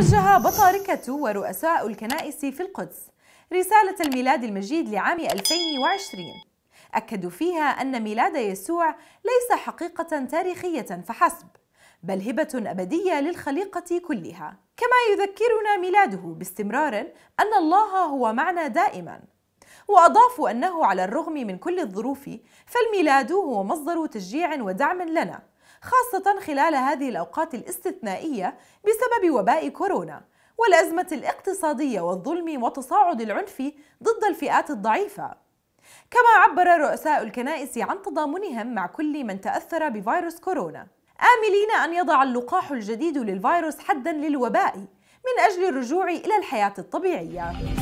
وجه بطاركة ورؤساء الكنائس في القدس رسالة الميلاد المجيد لعام 2020 أكدوا فيها أن ميلاد يسوع ليس حقيقة تاريخية فحسب بل هبة أبدية للخليقة كلها كما يذكرنا ميلاده باستمرار أن الله هو معنا دائماً وأضافوا أنه على الرغم من كل الظروف فالميلاد هو مصدر تشجيع ودعم لنا خاصة خلال هذه الأوقات الاستثنائية بسبب وباء كورونا والأزمة الاقتصادية والظلم وتصاعد العنف ضد الفئات الضعيفة كما عبر رؤساء الكنائس عن تضامنهم مع كل من تأثر بفيروس كورونا آملين أن يضع اللقاح الجديد للفيروس حدا للوباء من أجل الرجوع إلى الحياة الطبيعية